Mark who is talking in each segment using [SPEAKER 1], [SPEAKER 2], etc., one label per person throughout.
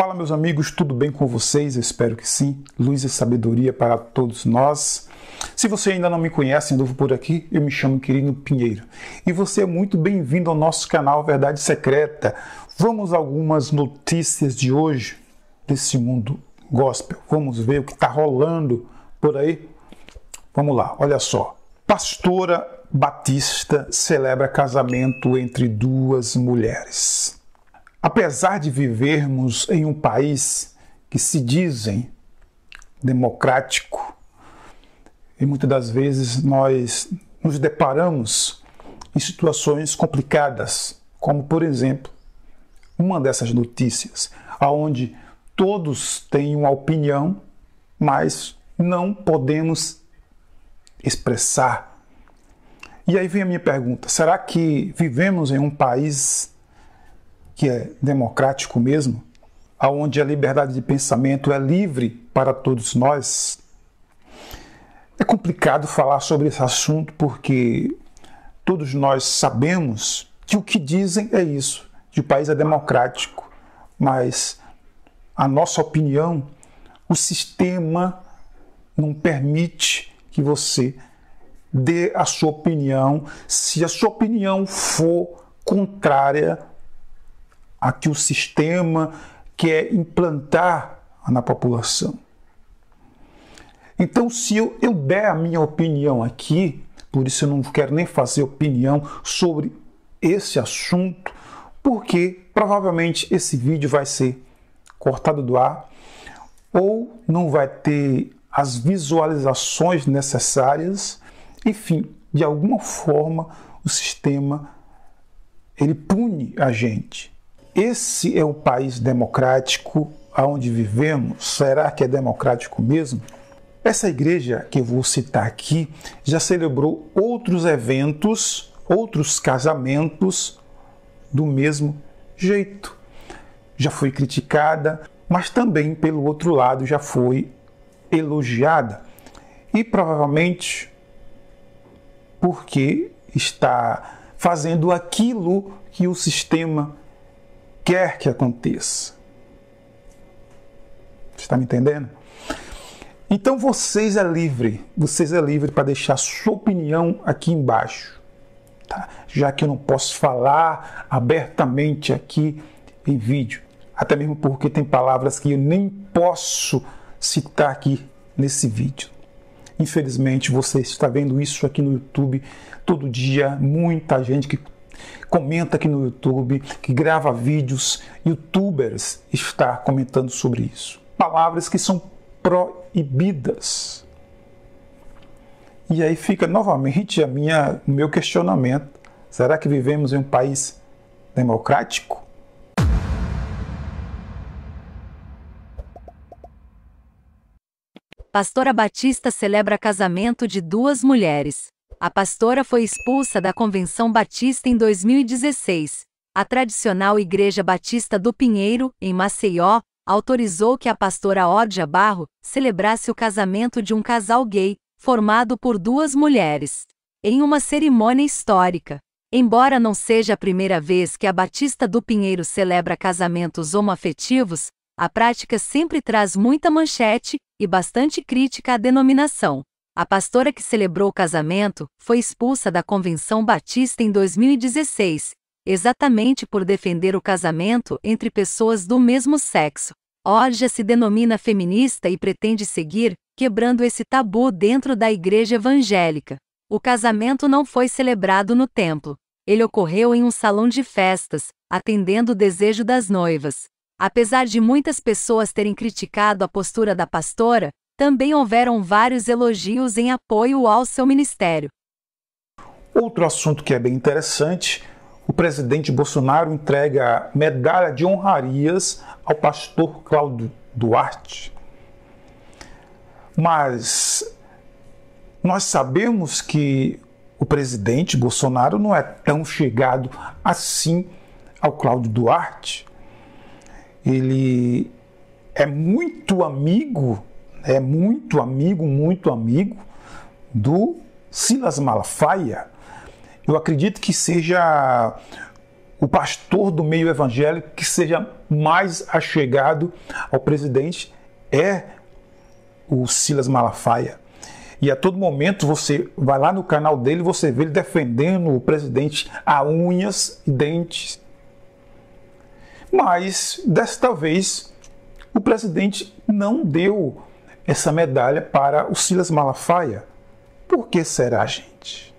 [SPEAKER 1] Fala, meus amigos, tudo bem com vocês? Eu espero que sim. Luz e sabedoria para todos nós. Se você ainda não me conhece, novo por aqui, eu me chamo Quirino Pinheiro e você é muito bem-vindo ao nosso canal Verdade Secreta. Vamos a algumas notícias de hoje desse mundo gospel. Vamos ver o que está rolando por aí. Vamos lá, olha só. Pastora Batista celebra casamento entre duas mulheres. Apesar de vivermos em um país que se dizem democrático, e muitas das vezes nós nos deparamos em situações complicadas, como por exemplo, uma dessas notícias, aonde todos têm uma opinião, mas não podemos expressar. E aí vem a minha pergunta: será que vivemos em um país que é democrático mesmo, aonde a liberdade de pensamento é livre para todos nós, é complicado falar sobre esse assunto porque todos nós sabemos que o que dizem é isso, que o país é democrático, mas a nossa opinião, o sistema não permite que você dê a sua opinião se a sua opinião for contrária a que o sistema quer é implantar na população. Então, se eu, eu der a minha opinião aqui, por isso eu não quero nem fazer opinião sobre esse assunto, porque provavelmente esse vídeo vai ser cortado do ar ou não vai ter as visualizações necessárias. Enfim, de alguma forma o sistema ele pune a gente esse é o país democrático aonde vivemos? Será que é democrático mesmo? Essa igreja que eu vou citar aqui já celebrou outros eventos, outros casamentos do mesmo jeito. Já foi criticada, mas também pelo outro lado já foi elogiada. E provavelmente porque está fazendo aquilo que o sistema quer que aconteça. Está me entendendo? Então vocês é livre, vocês é livre para deixar sua opinião aqui embaixo, tá? já que eu não posso falar abertamente aqui em vídeo, até mesmo porque tem palavras que eu nem posso citar aqui nesse vídeo. Infelizmente, você está vendo isso aqui no YouTube todo dia, muita gente que comenta aqui no YouTube, que grava vídeos, youtubers está comentando sobre isso. Palavras que são proibidas. E aí fica novamente a minha, o meu questionamento. Será que vivemos em um país democrático?
[SPEAKER 2] Pastora Batista celebra casamento de duas mulheres. A pastora foi expulsa da Convenção Batista em 2016. A tradicional Igreja Batista do Pinheiro, em Maceió, autorizou que a pastora Ódia Barro celebrasse o casamento de um casal gay, formado por duas mulheres, em uma cerimônia histórica. Embora não seja a primeira vez que a Batista do Pinheiro celebra casamentos homoafetivos, a prática sempre traz muita manchete e bastante crítica à denominação. A pastora que celebrou o casamento foi expulsa da Convenção Batista em 2016, exatamente por defender o casamento entre pessoas do mesmo sexo. Orja se denomina feminista e pretende seguir quebrando esse tabu dentro da igreja evangélica. O casamento não foi celebrado no templo. Ele ocorreu em um salão de festas, atendendo o desejo das noivas. Apesar de muitas pessoas terem criticado a postura da pastora, também houveram vários elogios em apoio ao seu ministério.
[SPEAKER 1] Outro assunto que é bem interessante: o presidente Bolsonaro entrega medalha de honrarias ao pastor Cláudio Duarte. Mas nós sabemos que o presidente Bolsonaro não é tão chegado assim ao Cláudio Duarte. Ele é muito amigo é muito amigo, muito amigo do Silas Malafaia. Eu acredito que seja o pastor do meio evangélico que seja mais achegado ao presidente é o Silas Malafaia. E a todo momento você vai lá no canal dele, você vê ele defendendo o presidente a unhas e dentes. Mas desta vez o presidente não deu essa medalha para o Silas Malafaia. Por que será, gente?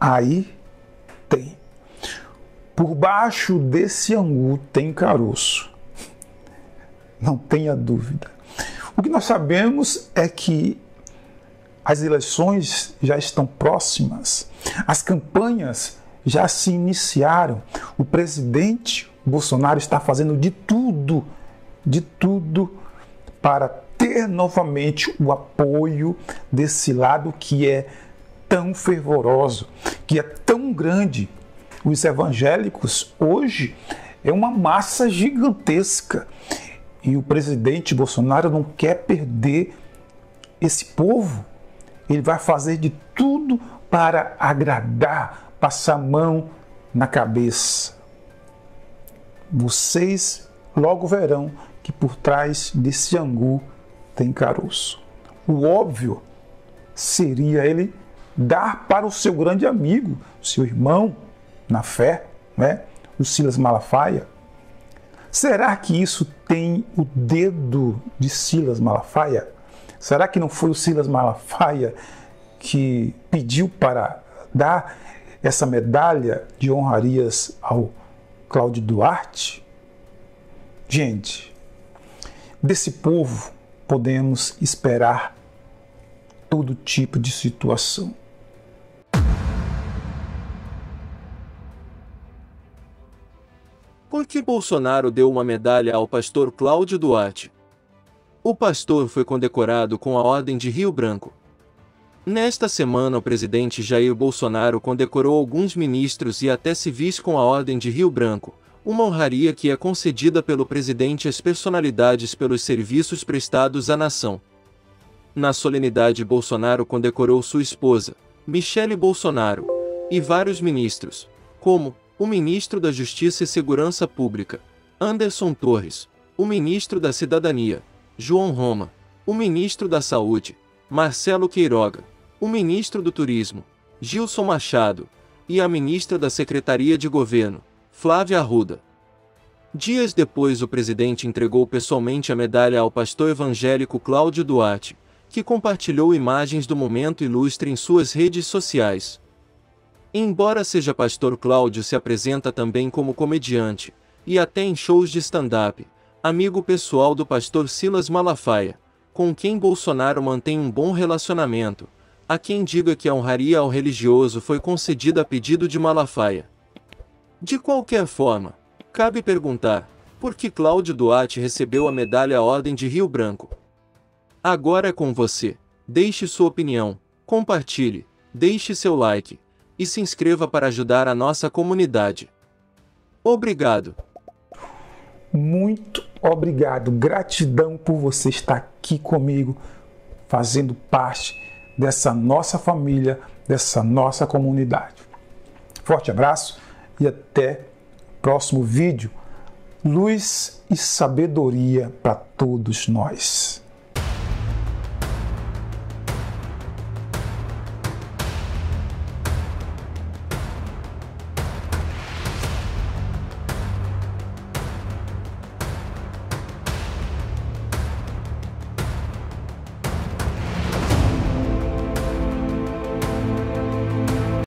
[SPEAKER 1] Aí tem. Por baixo desse angu tem caroço. Não tenha dúvida. O que nós sabemos é que as eleições já estão próximas, as campanhas já se iniciaram. O presidente Bolsonaro está fazendo de tudo, de tudo para ter novamente o apoio desse lado que é tão fervoroso, que é tão grande. Os evangélicos hoje é uma massa gigantesca e o presidente Bolsonaro não quer perder esse povo. Ele vai fazer de tudo para agradar, passar a mão na cabeça. Vocês logo verão que por trás desse angu tem caroço. O óbvio seria ele dar para o seu grande amigo, seu irmão na fé, né? o Silas Malafaia. Será que isso tem o dedo de Silas Malafaia? Será que não foi o Silas Malafaia que pediu para dar essa medalha de honrarias ao Cláudio Duarte? Gente, Desse povo podemos esperar todo tipo de situação.
[SPEAKER 3] Por que Bolsonaro deu uma medalha ao pastor Cláudio Duarte? O pastor foi condecorado com a Ordem de Rio Branco. Nesta semana, o presidente Jair Bolsonaro condecorou alguns ministros e até civis com a Ordem de Rio Branco, uma honraria que é concedida pelo presidente às personalidades pelos serviços prestados à nação. Na solenidade, Bolsonaro condecorou sua esposa, Michele Bolsonaro, e vários ministros, como o ministro da Justiça e Segurança Pública, Anderson Torres, o ministro da Cidadania, João Roma, o ministro da Saúde, Marcelo Queiroga, o ministro do Turismo, Gilson Machado, e a ministra da Secretaria de Governo, Flávia Arruda. Dias depois, o presidente entregou pessoalmente a medalha ao pastor evangélico Cláudio Duarte, que compartilhou imagens do momento ilustre em suas redes sociais. Embora seja pastor, Cláudio se apresenta também como comediante, e até em shows de stand-up, amigo pessoal do pastor Silas Malafaia, com quem Bolsonaro mantém um bom relacionamento. A quem diga que a honraria ao religioso foi concedida a pedido de Malafaia. De qualquer forma, cabe perguntar, por que Cláudio Duarte recebeu a medalha Ordem de Rio Branco? Agora é com você. Deixe sua opinião, compartilhe, deixe seu like e se inscreva para ajudar a nossa comunidade. Obrigado.
[SPEAKER 1] Muito obrigado, gratidão por você estar aqui comigo, fazendo parte dessa nossa família, dessa nossa comunidade. Forte abraço e até próximo vídeo. Luz e sabedoria para todos nós.